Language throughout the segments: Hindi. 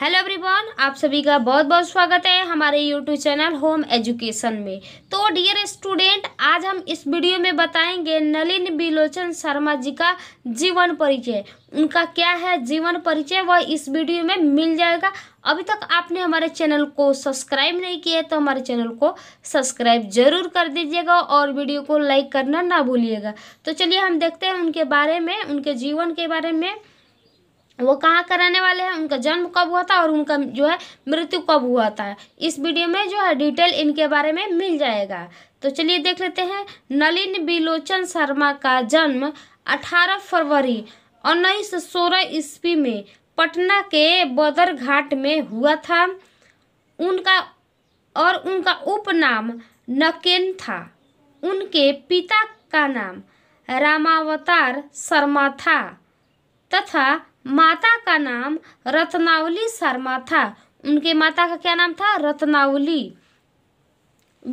हेलो एवरीवन आप सभी का बहुत बहुत स्वागत है हमारे यूट्यूब चैनल होम एजुकेशन में तो डियर स्टूडेंट आज हम इस वीडियो में बताएंगे नलिन बिलोचन शर्मा जी का जीवन परिचय उनका क्या है जीवन परिचय वह इस वीडियो में मिल जाएगा अभी तक आपने हमारे चैनल को सब्सक्राइब नहीं किया है तो हमारे चैनल को सब्सक्राइब जरूर कर दीजिएगा और वीडियो को लाइक करना ना भूलिएगा तो चलिए हम देखते हैं उनके बारे में उनके जीवन के बारे में वो कहाँ का रहने वाले हैं उनका जन्म कब हुआ था और उनका जो है मृत्यु कब हुआ था इस वीडियो में जो है डिटेल इनके बारे में मिल जाएगा तो चलिए देख लेते हैं नलिन बिलोचन शर्मा का जन्म 18 फरवरी उन्नीस सौ सोलह ईस्वी में पटना के बदरघाट में हुआ था उनका और उनका उपनाम नकेन था उनके पिता का नाम रामावतार शर्मा था तथा माता का नाम रत्नावली शर्मा था उनके माता का क्या नाम था रत्नावली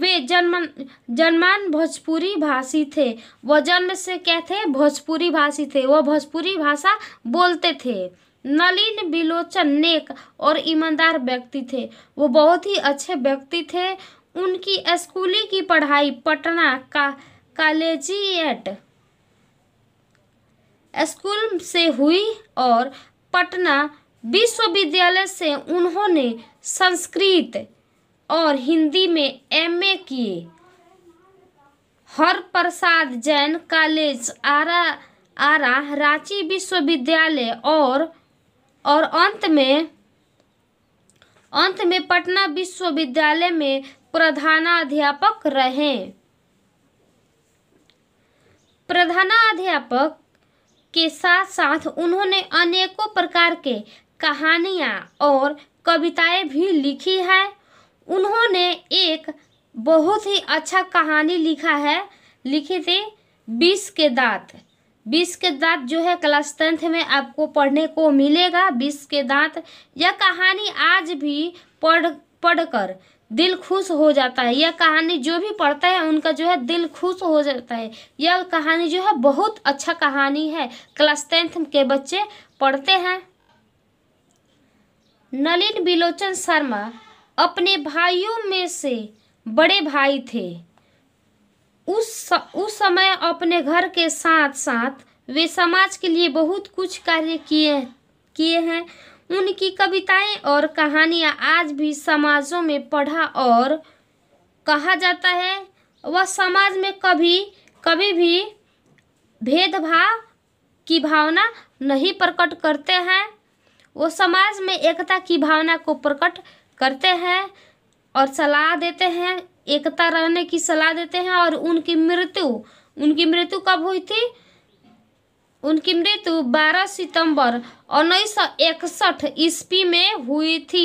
वे जन्म जन्मान भोजपुरी भाषी थे वह जन्म से क्या थे भोजपुरी भाषी थे वह भोजपुरी भाषा बोलते थे नलिन बिलोचन नेक और ईमानदार व्यक्ति थे वो बहुत ही अच्छे व्यक्ति थे उनकी स्कूली की पढ़ाई पटना का कॉलेजिएट स्कूल से हुई और पटना विश्वविद्यालय से उन्होंने संस्कृत और हिंदी में एमए किए हर प्रसाद जैन कॉलेज आरा आरा रांची विश्वविद्यालय और और अंत में अंत में पटना विश्वविद्यालय में प्रधानाध्यापक रहे प्रधानाध्यापक के साथ साथ उन्होंने अनेकों प्रकार के कहानियाँ और कविताएं भी लिखी हैं उन्होंने एक बहुत ही अच्छा कहानी लिखा है लिखी थी बीस के दांत बीस के दांत जो है क्लास टेंथ में आपको पढ़ने को मिलेगा बीस के दांत यह कहानी आज भी पढ़ पढ़कर दिल खुश हो जाता है यह कहानी जो भी पढ़ता है उनका जो है दिल खुश हो जाता है यह कहानी जो है बहुत अच्छा कहानी है क्लास टेंथ के बच्चे पढ़ते हैं नलिन बिलोचन शर्मा अपने भाइयों में से बड़े भाई थे उस उस समय अपने घर के साथ साथ वे समाज के लिए बहुत कुछ कार्य किए किए हैं उनकी कविताएं और कहानियां आज भी समाजों में पढ़ा और कहा जाता है वह समाज में कभी कभी भी भेदभाव की भावना नहीं प्रकट करते हैं वो समाज में एकता की भावना को प्रकट करते हैं और सलाह देते हैं एकता रहने की सलाह देते हैं और उनकी मृत्यु उनकी मृत्यु कब हुई थी उनकी मृत्यु 12 सितंबर उन्नीस सौ इकसठ ईस्वी में हुई थी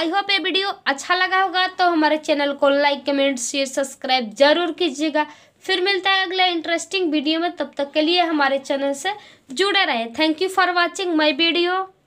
आई होप ये वीडियो अच्छा लगा होगा तो हमारे चैनल को लाइक कमेंट शेयर सब्सक्राइब जरूर कीजिएगा फिर मिलता है अगला इंटरेस्टिंग वीडियो में तब तक के लिए हमारे चैनल से जुड़े रहे thank you for watching my video